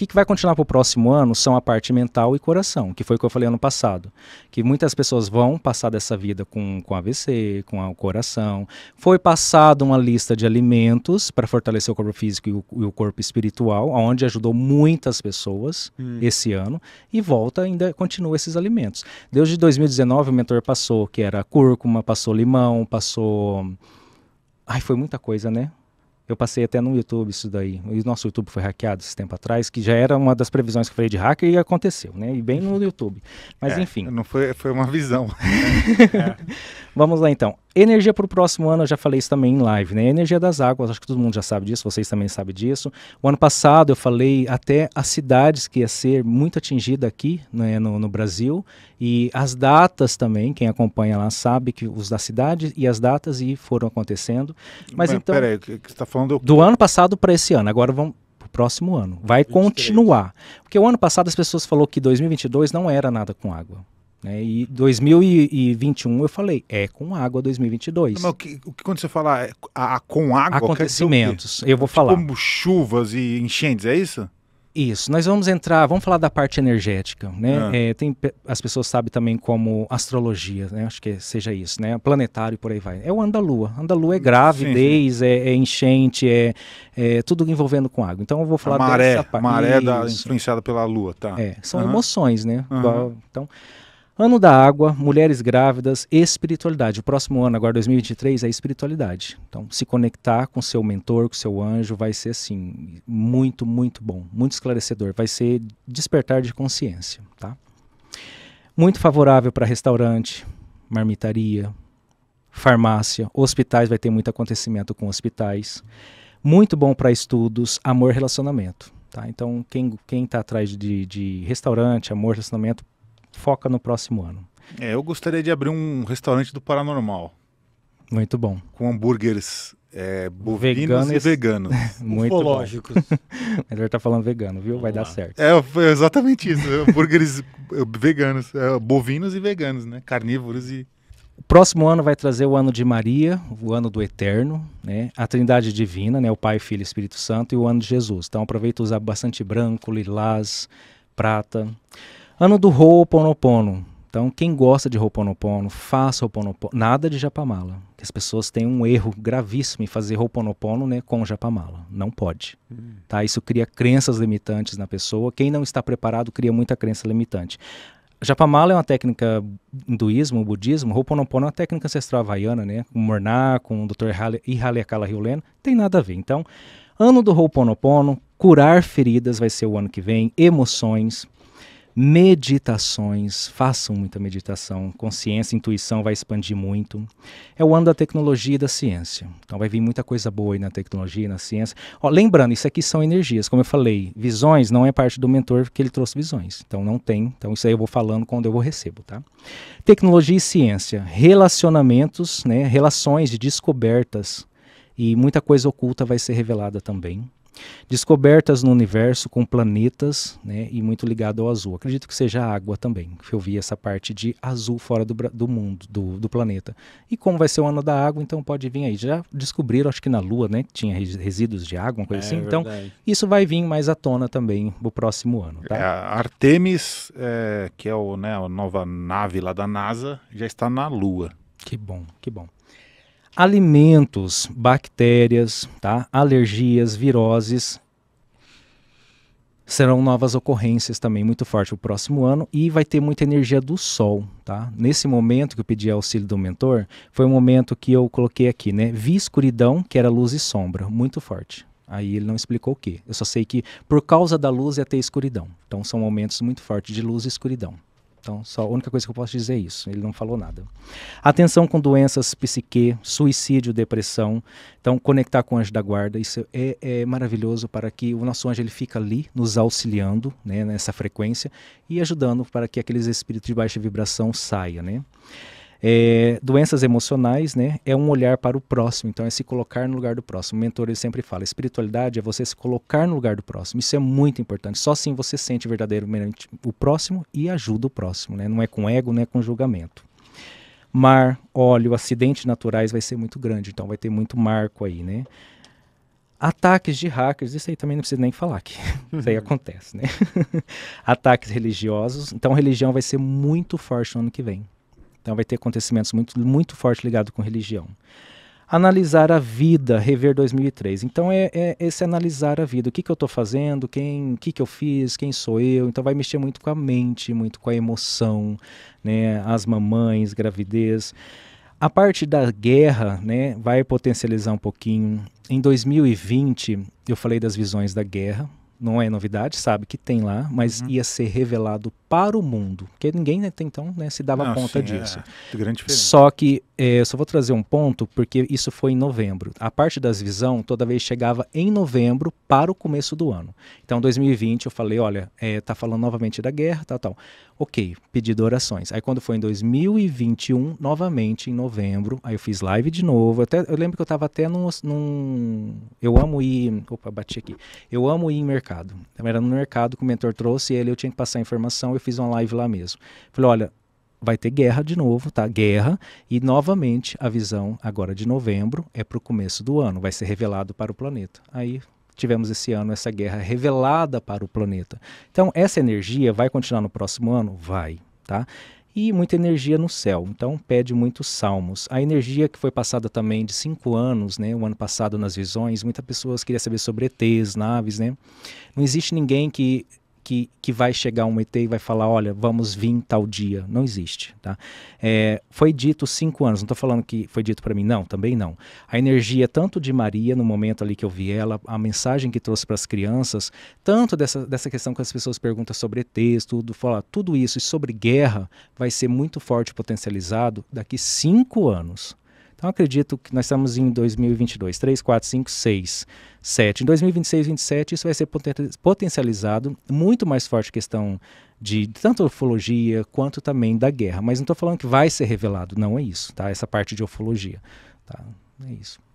que, que vai continuar para o próximo ano são a parte mental e coração, que foi o que eu falei ano passado. Que muitas pessoas vão passar dessa vida com, com AVC, com o coração. Foi passada uma lista de alimentos para fortalecer o corpo físico e o, e o, corpo espiritual, onde ajudou muitas pessoas hum. esse ano. E volta, ainda continua esses alimentos. Desde 2019, o mentor passou, que era cúrcuma, passou limão, passou. Ai, foi muita coisa, né? Eu passei até no YouTube isso daí. O nosso YouTube foi hackeado esse tempo atrás, que já era uma das previsões que eu falei de hacker e aconteceu, né? E bem no uhum. YouTube. Mas é, enfim. Não foi, foi uma visão. é. Vamos lá então. Energia para o próximo ano, eu já falei isso também em live, né? Energia das águas, acho que todo mundo já sabe disso, vocês também sabem disso. O ano passado eu falei até as cidades que ia ser muito atingida aqui né, no, no Brasil e as datas também, quem acompanha lá sabe que os da cidade e as datas e foram acontecendo. Mas, Mas então. Peraí, o que você está falando? É do ano passado para esse ano, agora vamos próximo ano. Vai 23. continuar. Porque o ano passado as pessoas falou que 2022 não era nada com água. Né? E 2021 eu falei, é com água 2022. Mas o que, o que quando você fala é, a, a, com água? Acontecimentos, eu vou falar. Como tipo, chuvas e enchentes, é isso? Isso, nós vamos entrar, vamos falar da parte energética, né? Ah. É, tem, as pessoas sabem também como astrologia, né? Acho que seja isso, né? Planetário e por aí vai. É o andalua. Andalua é gravidez, sim, sim. É, é, enchente, é, é, tudo envolvendo com água. Então eu vou falar a maré, dessa parte. Maré da, influenciada pela lua, tá? É, são emoções, né? Então, Ano da água, mulheres grávidas, espiritualidade. O próximo ano, agora 2023, é espiritualidade. Então, se conectar com seu mentor, com seu anjo, vai ser assim, muito, muito bom, muito esclarecedor. Vai ser despertar de consciência, tá? Muito favorável para restaurante, marmitaria, farmácia, hospitais, vai ter muito acontecimento com hospitais. Muito bom para estudos, amor, relacionamento. Tá? Então, quem está atrás de, de, restaurante, amor, relacionamento, foca no próximo ano. É, eu gostaria de abrir um restaurante do paranormal. Muito bom. Com hambúrgueres é, bovinos veganos, e veganos. Muito lógicos. Melhor tá falando vegano, viu? Vamos Vai lá. dar certo. É, exatamente isso. É, hambúrgueres é, veganos, é, bovinos e veganos, né? Carnívoros e o próximo ano vai trazer o ano de Maria, o ano do Eterno, né? a Trindade Divina, né? o Pai, Filho e Espírito Santo, e o ano de Jesus. Então aproveita usar bastante branco, lilás, prata. Ano do Ho'oponopono. Então, quem gosta de Ho'oponopono, faça Ho'oponopono. Nada de japamala. As pessoas têm um erro gravíssimo em fazer Ho'oponopono né, com japamala. Não pode. Hum. Tá? Isso cria crenças limitantes na pessoa. Quem não está preparado cria muita crença limitante. Japamala é uma técnica hinduísmo, budismo, Ho'oponopono é uma técnica ancestral havaiana, né? Com Morná, com o Dr. Ihaleakala Hyolen, tem nada a ver. Então, ano do Ho'oponopono, curar feridas vai ser o ano que vem, emoções, meditações, façam muita meditação, consciência, intuição vai expandir muito. É o ano da tecnologia e da ciência, então vai vir muita coisa boa aí na tecnologia, e na ciência. Ó, lembrando, isso aqui são energias, como eu falei, visões não é parte do mentor que ele trouxe visões, então não tem, então isso aí eu vou falando quando eu vou recebo, tá? Tecnologia e ciência, relacionamentos, né, relações de descobertas e muita coisa oculta vai ser revelada também. Descobertas no universo com planetas, né, e muito ligado ao azul. Acredito que seja a água também, que eu vi essa parte de azul fora do, do mundo, do, do planeta. E como vai ser o ano da água, então pode vir aí. Já descobriram, acho que na Lua, né, que tinha resíduos de água, uma coisa é, assim. Então, verdade. isso vai vir mais à tona também no próximo ano, tá? É, Artemis, é, que é o, né, a nova nave lá da NASA, já está na Lua. Que bom, que bom alimentos, bactérias, tá? alergias, viroses. Serão novas ocorrências também muito forte o próximo ano e vai ter muita energia do sol, tá? Nesse momento que eu pedi auxílio do mentor, foi um momento que eu coloquei aqui, né? Vi escuridão, que era luz e sombra, muito forte. Aí ele não explicou o que. Eu só sei que por causa da luz ia ter escuridão. Então são momentos muito fortes de luz e escuridão. Então, só a única coisa que eu posso dizer é isso. Ele não falou nada. Atenção com doenças psique, suicídio, depressão. Então, conectar com o anjo da guarda. Isso é, é maravilhoso para que o nosso anjo ele fica ali, nos auxiliando né, nessa frequência e ajudando para que aqueles espíritos de baixa vibração saiam. Né? É, doenças emocionais, né? É um olhar para o próximo, então é se colocar no lugar do próximo. O mentor ele sempre fala: espiritualidade é você se colocar no lugar do próximo. Isso é muito importante. Só assim você sente verdadeiramente o próximo e ajuda o próximo, né? Não é com ego, não é com julgamento. Mar, óleo, acidentes naturais vai ser muito grande, então vai ter muito marco aí, né? Ataques de hackers, isso aí também não precisa nem falar que Isso aí uhum. acontece, né? Ataques religiosos, então religião vai ser muito forte no ano que vem. Então vai ter acontecimentos muito, muito forte ligado com religião. Analisar a vida, rever 2003. Então é, é esse analisar a vida. O que, que eu estou fazendo, quem, o que, que eu fiz, quem sou eu. Então vai mexer muito com a mente, muito com a emoção, né? as mamães, gravidez. A parte da guerra né, vai potencializar um pouquinho. Em 2020, eu falei das visões da guerra, não é novidade, sabe que tem lá, mas uhum. ia ser revelado para o mundo, porque ninguém né, até então né, se dava Não, conta sim, é, disso. É só que é, só vou trazer um ponto, porque isso foi em novembro. A parte das visão toda vez chegava em novembro para o começo do ano. Então, 2020 eu falei, olha, é, tá falando novamente da guerra, tal, tal. Ok, pedido orações. Aí quando foi em 2021, novamente em novembro, aí eu fiz live de novo. Até, eu lembro que eu estava até num, num, eu amo ir, opa, bati aqui. Eu amo ir em mercado. era no mercado que o mentor trouxe ele, eu tinha que passar a informação eu fiz uma live lá mesmo. Falei, olha, vai ter guerra de novo, tá? Guerra. E novamente a visão agora de novembro é para o começo do ano, vai ser revelado para o planeta. Aí tivemos esse ano essa guerra revelada para o planeta. Então essa energia vai continuar no próximo ano? Vai, tá? E muita energia no céu, então pede muitos salmos. A energia que foi passada também de cinco anos, né? O ano passado nas visões, muitas pessoas queriam saber sobre ETs, naves, né? Não existe ninguém que que, que vai chegar um ET e vai falar, olha, vamos vir tal dia. Não existe, tá? É, foi dito cinco anos, não estou falando que foi dito para mim, não, também não. A energia tanto de Maria, no momento ali que eu vi ela, a mensagem que trouxe para as crianças, tanto dessa, dessa questão que as pessoas perguntam sobre texto tudo, falar tudo isso e sobre guerra vai ser muito forte potencializado daqui cinco anos. Então acredito que nós estamos em 2022, 3, 4, 5, 6, 7. Em 2026, 2027, isso vai ser potencializado, muito mais forte questão de tanto ufologia quanto também da guerra. Mas não estou falando que vai ser revelado, não é isso, tá? Essa parte de ufologia, tá? É isso.